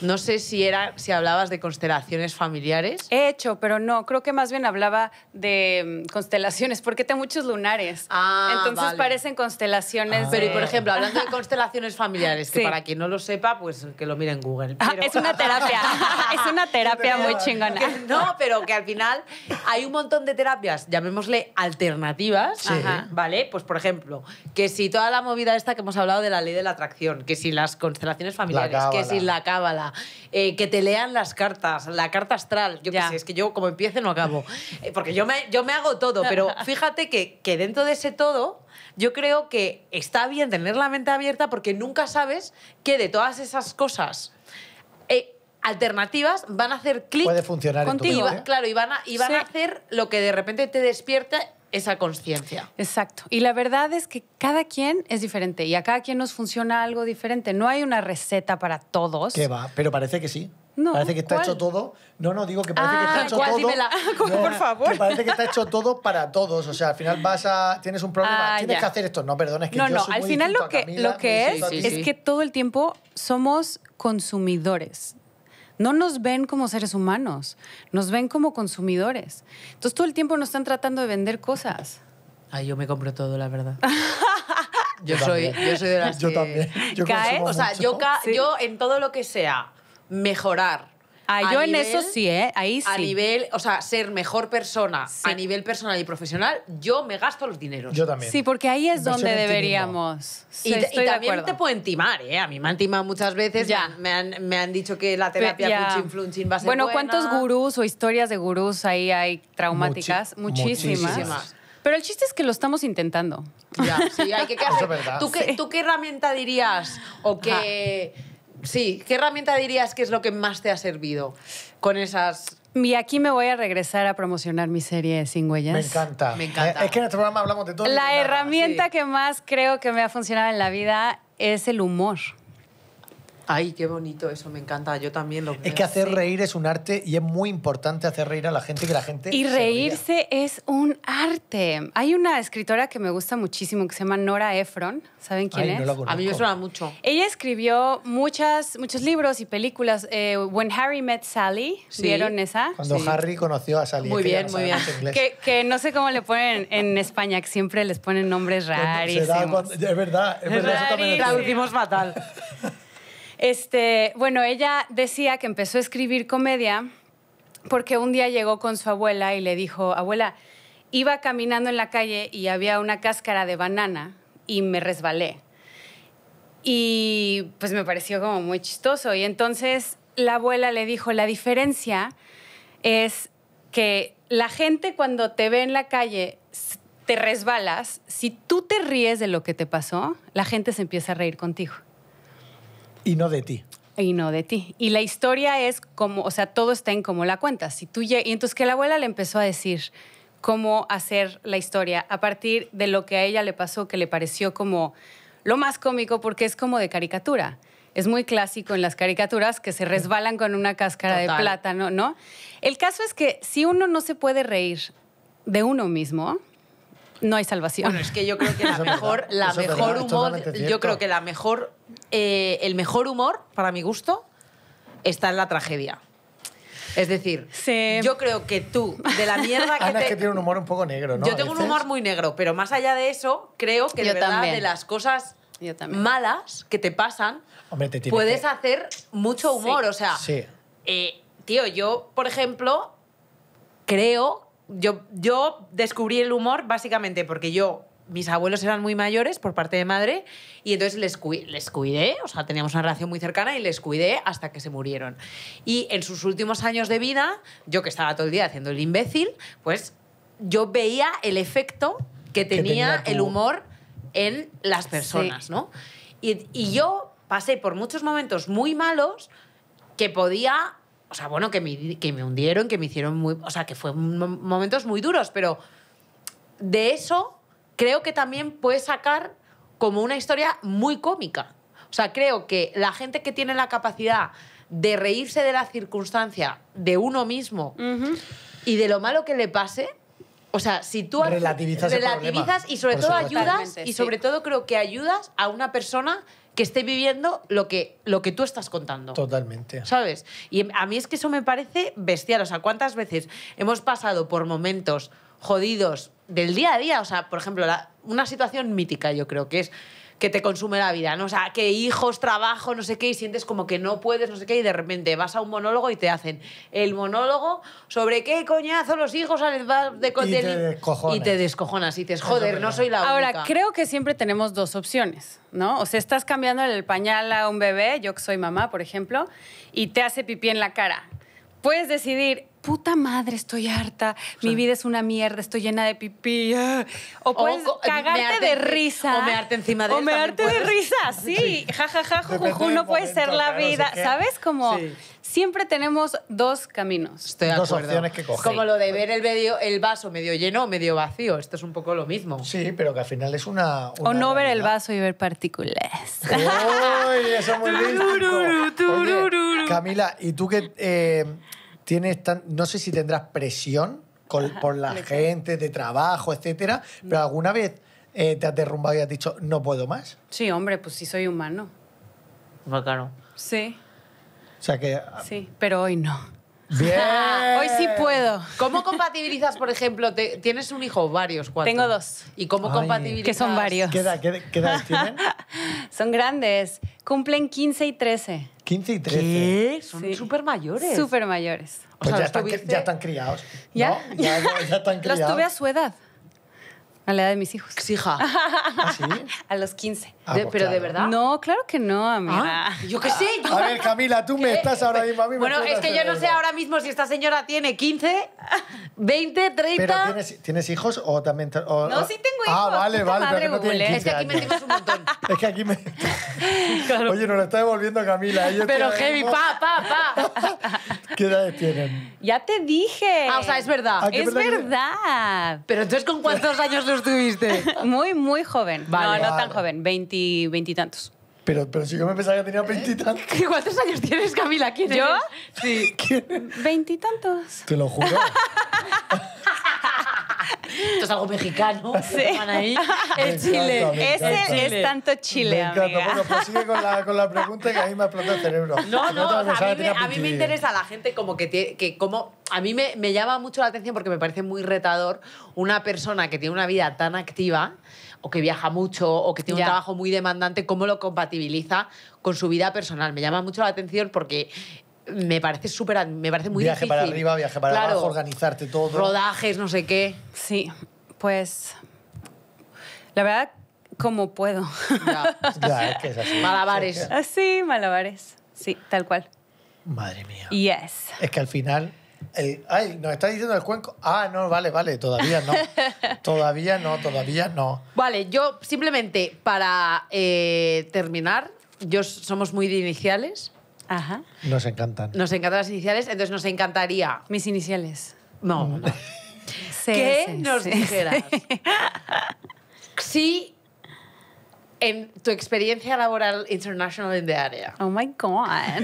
Speaker 3: No sé si, era, si hablabas de constelaciones familiares. He hecho, pero no, creo que más bien hablaba de mm, constelaciones, porque tengo muchos lunares. Ah, Entonces parecen constelaciones. Ah. Pero, por ejemplo, hablando de constelaciones familiares, que para
Speaker 1: quien no lo sepa, pues que lo mire en Google. Ah,
Speaker 3: es una terapia, es una terapia muy chingona. no, pero que al final
Speaker 1: hay un montón de terapias, llamémosle alternativas, ¿vale? Pues por ejemplo, que si toda la movida esta que hemos hablado de la ley de la atracción, que si las constelaciones familiares, que si la cábala, eh, que te lean las cartas, la carta astral, yo es que yo como empiece no acabo. Eh, porque yo me, yo me hago todo, pero fíjate que, dentro de ese todo, yo creo que está bien tener la mente abierta porque nunca sabes que de todas esas cosas eh, alternativas van a hacer clic. contigo. claro, y van, a, y van a
Speaker 3: hacer lo que de repente te despierta esa conciencia. Exacto. Y la verdad es que cada quien es diferente y a cada quien nos funciona algo diferente. No hay una receta para todos.
Speaker 2: Que va, pero parece que sí. parece que está hecho todo. No, no, digo que parece que está ah, hecho todo. Dímela. No, por favor. Que parece que está hecho todo para todos. O sea, al final vas a. Tienes un problema. Ah, tienes que hacer esto. No, perdón, es que. No, yo no, al final lo que, lo que es es que
Speaker 3: todo el tiempo somos consumidores. No nos ven como seres humanos, nos ven como consumidores. Entonces todo el tiempo nos están tratando de vender cosas.
Speaker 1: Ay, yo me compro todo, la verdad. yo, soy, yo soy de las
Speaker 2: yo También. Yo también. O sea,
Speaker 1: yo en todo lo que sea mejorar
Speaker 3: Ah, yo en eso sí, ¿eh?
Speaker 1: Ahí sí. A nivel, o sea, ser mejor persona a nivel personal y profesional, yo me gasto los dineros. Yo también. Sí,
Speaker 3: porque ahí es donde deberíamos. Sí, y, y, también te
Speaker 1: pueden timar, ¿eh? A mí me han timado muchas veces. Ya. Me, han, me han dicho que la terapia flunchin flunchin va a ser Bueno, ¿cuántos
Speaker 3: gurús o historias de gurús ahí hay traumáticas? muchísimas. Pero el chiste es que lo estamos intentando. Ya, sí, hay que... ¿Tú, qué, ¿Tú qué herramienta dirías o qué... Sí,
Speaker 1: ¿qué herramienta dirías que es lo que más te ha servido con esas
Speaker 3: y aquí me voy a regresar a promocionar mi serie Sin Huellas. Me encanta. Me encanta. Eh, es que en este programa hablamos de todo. La herramienta que más creo que me ha funcionado en la vida es el humor.
Speaker 2: Ay, qué bonito eso, me encanta. Yo también lo creo. Es que hacer reír es un arte y es muy importante hacer reír a la gente que la gente. Y
Speaker 3: reírse es un arte. Hay una escritora que me gusta muchísimo que se llama Nora Ephron. ¿Saben quién es? a mí me suena mucho. Ella escribió muchas, muchos libros y películas. Eh, When Harry Met Sally, ¿vieron esa? Cuando Harry
Speaker 2: conoció a Sally. Muy bien, muy bien.
Speaker 3: Que, no sé cómo le ponen en España, que siempre les ponen nombres raros. es
Speaker 2: verdad, es verdad. Rarísimo.
Speaker 3: fatal. Este, bueno, ella decía que empezó a escribir comedia porque un día llegó con su abuela y le dijo, abuela, iba caminando en la calle y había una cáscara de banana y me resbalé. Y pues me pareció como muy chistoso. Y entonces la abuela le dijo, la diferencia es que la gente cuando te ve en la calle te resbalas, si tú te ríes de lo que te pasó, la gente se empieza a reír contigo. Y no de ti. Y no de ti. Y la historia es como, o sea, todo está en cómo la cuenta. Si tú y entonces que la abuela le empezó a decir cómo hacer la historia a partir de lo que a ella le pasó, que le pareció como lo más cómico porque es como de caricatura. Es muy clásico en las caricaturas que se resbalan con una cáscara de plátano, ¿no? El caso es que si uno no se puede reír de uno mismo, no hay salvación. es que yo creo que la mejor,
Speaker 1: la mejor humor, yo creo que la mejor,
Speaker 3: eh, el mejor
Speaker 1: humor, para mi gusto, está en la tragedia. Es decir, yo creo que tú, de la mierda que Ana es que tiene un
Speaker 2: humor un poco negro, ¿no? Yo tengo un humor
Speaker 1: muy negro, pero más allá de eso, creo que de verdad de las cosas malas que te pasan, puedes hacer mucho humor. O sea, eh, tío, yo, por ejemplo, creo yo, descubrí el humor básicamente porque yo mis abuelos eran muy mayores por parte de madre y entonces les, les, cuidé, o sea, teníamos una relación muy cercana y les cuidé hasta que se murieron. Y en sus últimos años de vida, yo que estaba todo el día haciendo el imbécil, pues yo veía el efecto que tenía, el humor en las personas, ¿no? Y, y yo pasé por muchos momentos muy malos que podía o sea, bueno, que me, que me hundieron, que me hicieron muy, o sea, que fue momentos muy duros, pero de eso creo que también puedes sacar como una historia muy cómica. O sea, creo que la gente que tiene la capacidad de reírse de la circunstancia de uno mismo y de lo malo que le pase, o sea, si tú relativizas, relativizas y sobre todo ayudas y sobre todo creo que ayudas a una persona que esté viviendo lo que, lo que tú estás contando.
Speaker 2: Totalmente.
Speaker 1: ¿Sabes? Y a mí es que eso me parece bestial. O sea, ¿cuántas veces hemos pasado por momentos jodidos del día a día? O sea, por ejemplo, una situación mítica yo creo que es que te consume la vida, ¿no? O sea, que hijos, trabajo, no sé qué, y sientes como que no puedes, no sé qué, y de repente vas a un monólogo y te hacen el monólogo sobre qué coñazo los
Speaker 3: hijos han de, de, y, te descojonas. y te descojonas
Speaker 1: y dices, joder, no soy la única. Ahora,
Speaker 3: creo que siempre tenemos dos opciones, ¿no? O sea, estás cambiando el pañal a un bebé, yo que soy mamá, por ejemplo, y te hace pipí en la cara. Puedes decidir, puta madre, estoy harta, mi vida es una mierda, estoy llena de pipí. Ah. O puedes cagarte de risa. O mearte encima de O mearte de risa, sí. Ja, ja, ja, no puede ser la vida. ¿Sabes? cómo siempre tenemos dos caminos. Estoy
Speaker 2: dos opciones que coger. Como lo
Speaker 3: de ver
Speaker 1: el, vaso medio lleno o medio vacío. Esto es un poco lo mismo.
Speaker 2: Sí, pero que al final es una... o no ver el vaso y ver partículas. Uy, eso es Camila, ¿y tú qué... Eh, tan, no sé si tendrás presión por la gente, de trabajo, etcétera, pero alguna vez eh, te has derrumbado y has dicho, no puedo más.
Speaker 3: Sí, hombre, pues sí soy humano. Bacano. Sí.
Speaker 2: O sea que... Ah, sí,
Speaker 3: pero hoy no. Bien. Hoy sí puedo. ¿Cómo
Speaker 1: compatibilizas, por ejemplo, tienes un hijo, varios, cuatro? Tengo dos. ¿Y cómo compatibilizas? Que son varios.
Speaker 3: qué tienen? son grandes. Cumplen 15 y 13.
Speaker 2: 15 y 13. ¿Qué? Son sí.
Speaker 3: súper mayores. Súper mayores.
Speaker 2: O pues sea, ya, están, ya, están, criados. ¿Ya? ¿no? Ya, ya, están criados. Los tuve a
Speaker 3: su edad. A la edad de mis hijos. hija? ¿Ah, sí? A los 15. Ah, ¿Pero de verdad? No, claro que no, amiga. Ah, yo qué sé. Yo... A ver,
Speaker 2: Camila, tú me estás ahora mismo. A mí bueno, es que yo no sé ahora
Speaker 3: mismo si esta señora tiene 15,
Speaker 1: 20, 30. ¿Pero
Speaker 2: tienes, hijos o también.? no, sí tengo ah, hijos. Ah, vale, vale. Pero no Google, 15 ¿eh? es que aquí años. un montón. es que aquí me. Oye, nos lo está devolviendo Camila. pero heavy, pa,
Speaker 3: pa, pa.
Speaker 2: ¿Qué edades tienen?
Speaker 3: Ya te dije. Ah, o sea, es verdad. es verdad. Pero entonces, ¿con cuántos años los estuviste? Muy, muy joven. no, no tan joven, veintitantos.
Speaker 2: pero, pero si yo me pensaba que tenía ¿Eh? veintitantos. ¿Cuántos años
Speaker 3: tienes, Camila? ¿Quién ¿Yo? Sí. Veintitantos. Te lo juro.
Speaker 2: Esto es algo mexicano. Sí. Chile. Ese es tanto Chile. Bueno, pues sigue con la, pregunta que a mí me ha el cerebro. No, no, no a, mí me, interesa
Speaker 1: la gente como que, como. A mí me, llama mucho la atención porque me parece muy retador una persona que tiene una vida tan activa o que viaja mucho o que tiene un trabajo muy demandante, cómo lo compatibiliza con su vida personal. Me llama mucho la atención porque me parece súper, me parece muy difícil. Viaje para arriba, viaje para abajo,
Speaker 2: organizarte todo. Rodajes,
Speaker 3: no sé qué. Sí, pues la verdad, como puedo. Ya, que es así. Malabares. Sí, malabares. Sí, tal cual.
Speaker 2: Madre mía. Yes. Es que al final... ay, nos está diciendo el cuenco. Ah, no, vale, vale, todavía no. todavía no, todavía no.
Speaker 1: Vale, yo simplemente para eh, terminar, yo somos muy iniciales. Ajá.
Speaker 2: Nos encantan. Nos
Speaker 1: encantan las iniciales, entonces nos encantaría. Mis iniciales. No, no.
Speaker 2: Sí, nos dijeras
Speaker 1: sí en tu experiencia laboral international en in the área. Oh my God.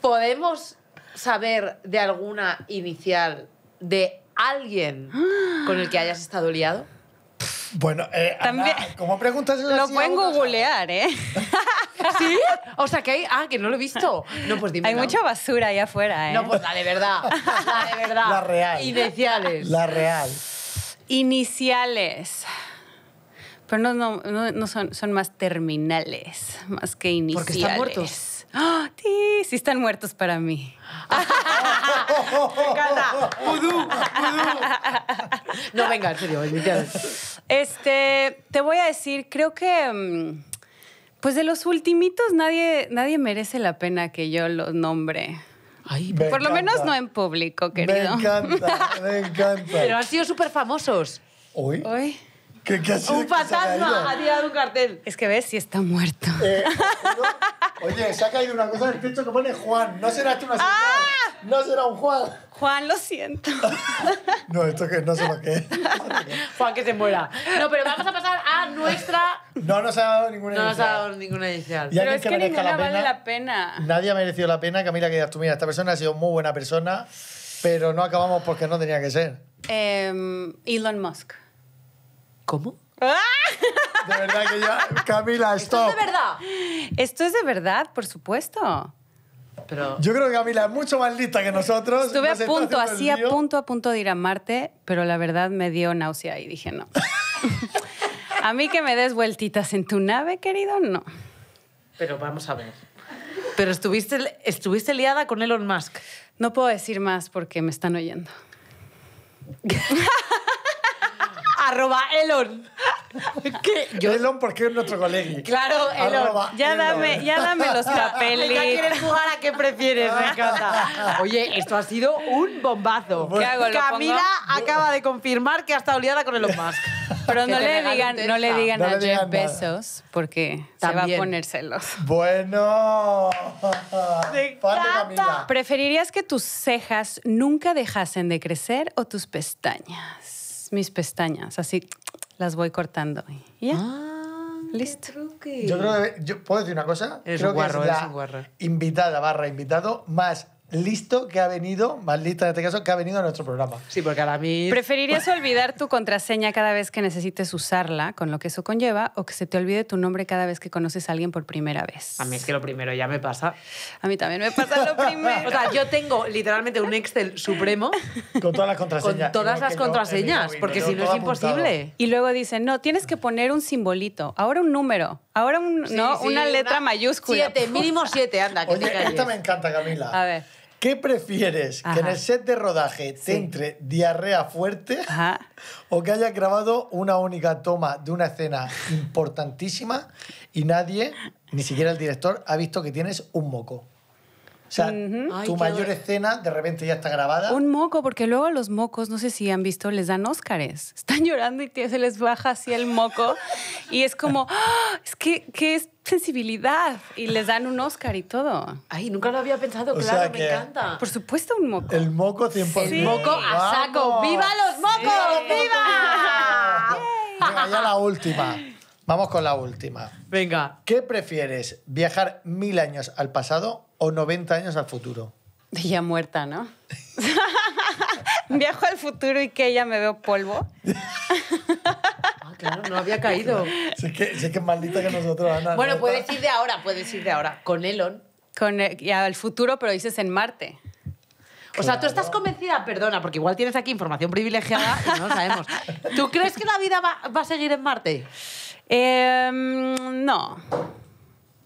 Speaker 1: ¿Podemos saber de alguna inicial de alguien con el que hayas estado liado?
Speaker 2: Bueno, eh, Ana,
Speaker 1: ¿cómo preguntas eso? Lo pueden googlear, ¿eh? ¿Sí? O sea, que hay... Ah, que no lo he visto. No,
Speaker 3: pues dime. Hay mucha basura ahí afuera, ¿eh? No, pues la
Speaker 1: de verdad. La de verdad. La real. Iniciales.
Speaker 3: La real. Iniciales. Pero no, no, no, son, son más terminales, más que iniciales. Porque están muertos. ¡Ah! sí, sí están muertos para mí. Me encanta. ¡Pudú! No, venga, en serio, Este, te voy a decir, creo que mm, pues de los ultimitos nadie, nadie merece la pena que yo los nombre. Ay, por lo menos no en público, querido. Me encanta, me encanta. Pero han sido súper famosos. ¿Hoy? Hoy. ¿Qué, ha un fantasma ha tirado un cartel. Es que ves si está muerto. Eh,
Speaker 2: oye, se ha caído una cosa del techo que pone Juan. No será que ¡Ah! una no será un Juan. Juan, lo siento. no, esto que no sé lo que es. Juan, que se muera.
Speaker 3: No, pero vamos a pasar a nuestra.
Speaker 2: No nos ha dado ninguna no No nos ha dado ninguna inicial. pero es que, que ninguna vale la pena. Nadie ha merecido la pena. Camila, que digas tú, mira, esta persona ha sido muy buena persona, pero no acabamos porque no tenía que ser.
Speaker 3: Em, Elon Musk. ¿Cómo? De
Speaker 2: verdad que ya. Camila, stop. ¿Esto es de
Speaker 3: verdad? Esto es de verdad, por supuesto.
Speaker 2: Yo creo que Camila es mucho más lista que nosotros. Estuve a punto, así a
Speaker 3: punto, a punto de ir a Marte, pero la verdad me dio náusea y dije no. a mí que me des vueltitas en tu nave, querido, no.
Speaker 1: Pero vamos a ver.
Speaker 3: Pero estuviste, estuviste liada con Elon Musk. No puedo decir más porque me están oyendo.
Speaker 2: Arroba Elon. ¿Qué? Yo... Elon, qué es nuestro colegio. Claro, Elon.
Speaker 1: ya, Dame, ya dame los papeles. Ya quieres jugar a qué prefieres, Oye, esto ha sido un bombazo. Camila acaba de confirmar que ha estado liada con Elon Musk. Pero no le, digan, no le, digan, a Jeff Bezos
Speaker 3: porque se va a poner celos. Bueno. De
Speaker 2: Camila.
Speaker 3: ¿Preferirías que tus cejas nunca dejasen de crecer o tus pestañas? Mis pestañas, así las voy cortando. ya. Ah,
Speaker 2: Listo. Yo creo que yo puedo decir una cosa. Es creo un guarro, que es, la Invitada barra invitado más listo que ha venido, más listo en este caso, que ha venido a nuestro programa. Sí, porque a mí...
Speaker 3: ¿Preferirías olvidar tu contraseña cada vez que necesites usarla, con lo que eso conlleva, o que se te olvide tu nombre cada vez que conoces a alguien por primera vez? A mí es
Speaker 1: que lo primero ya me pasa.
Speaker 3: A mí también me pasa lo primero. o sea, yo
Speaker 1: tengo literalmente un Excel supremo. Con todas las contraseñas. Con todas las eh, contraseñas, porque si no es imposible.
Speaker 3: Y luego dicen, no, tienes que poner un simbolito, ahora un número,
Speaker 2: ahora un, ¿no? una letra mayúscula. Siete, mínimo
Speaker 1: siete, anda. Oye, esta me
Speaker 2: encanta, Camila. A ver. ¿Qué prefieres? ¿Que en el set de rodaje te entre diarrea fuerte o que hayas grabado una única toma de una escena importantísima y nadie, ni siquiera el director, ha visto que tienes un moco? O sea, tu mayor escena de repente ya está grabada. Un
Speaker 3: moco, porque luego los mocos, no sé si han visto, les dan Óscares. Están llorando y se les baja así el moco. y es como, ¡Ah! es que, sensibilidad y les dan un Óscar y todo. Ay, nunca lo había pensado, claro, me encanta.
Speaker 2: Por supuesto un moco. El moco tiempo. El moco a saco. ¡Viva los mocos! ¡Viva! ya la última. Vamos con la última. Venga. ¿Qué prefieres? ¿Viajar mil años al pasado o 90 años al futuro?
Speaker 3: Ya muerta, ¿no? Viajo al futuro y que ya me veo polvo.
Speaker 2: Ah, claro, no había caído. Sé que, que maldita que nosotros, Bueno, puedes
Speaker 3: ir de ahora, puedes ir de ahora. Con Elon. Con el, futuro, pero dices en Marte.
Speaker 1: O sea, tú estás convencida, perdona, porque igual tienes aquí información
Speaker 3: privilegiada y no sabemos. ¿Tú crees que la vida va, a seguir en Marte? Em, no.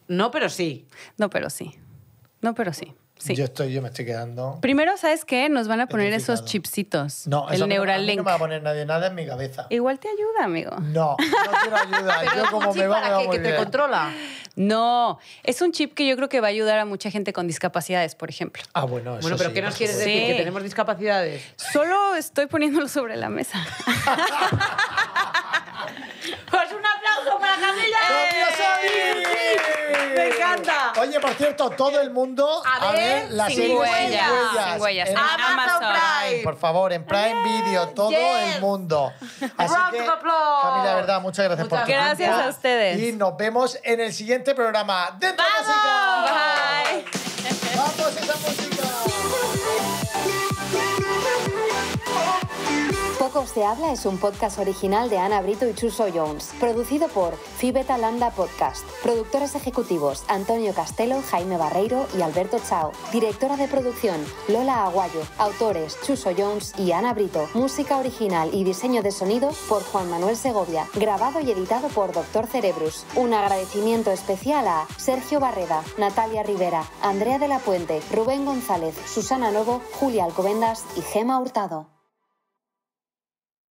Speaker 3: No, pero sí. No, pero sí. No, pero sí. Yo estoy, yo me
Speaker 2: estoy quedando.
Speaker 3: Primero, ¿sabes qué? Nos van a poner esos chipsitos. No, el eso no- Neuralink. no me va a poner
Speaker 2: nadie nada en mi cabeza. Igual te ayuda, amigo. No, no quiero ayuda. yo como un me
Speaker 3: chip va, me para que te controla. No, es un chip que yo creo que va a ayudar a mucha gente con discapacidades, por ejemplo.
Speaker 2: Ah, bueno, eso Bueno, pero ¿qué nos quieres decir? Que tenemos
Speaker 3: discapacidades. Solo estoy poniéndolo sobre la mesa.
Speaker 2: ¡Eh! ¡Me encanta! Oye, por cierto, todo el mundo a ver, la serie huellas. Sin huellas. Amazon Prime. Por favor, en Prime Video, todo el mundo.
Speaker 3: Así que, Camila, verdad, muchas gracias por aquí. Gracias a ustedes.
Speaker 2: Y nos vemos en el siguiente programa.
Speaker 1: ¡Dentro Música!
Speaker 3: ¡Vamos esa música!
Speaker 1: Poco se habla es un podcast original de Ana Brito y Chuso Jones, producido por Fibeta Landa Podcast. Productores ejecutivos Antonio Castelo, Jaime Barreiro y Alberto Chao. Directora de producción Lola Aguayo. Autores Chuso Jones y Ana Brito. Música original y diseño de sonido por Juan Manuel Segovia. Grabado y editado por Doctor Cerebrus. Un agradecimiento especial a Sergio Barreda, Natalia Rivera, Andrea de la Puente,
Speaker 2: Rubén González, Susana Lobo, Julia Alcobendas y Gema Hurtado.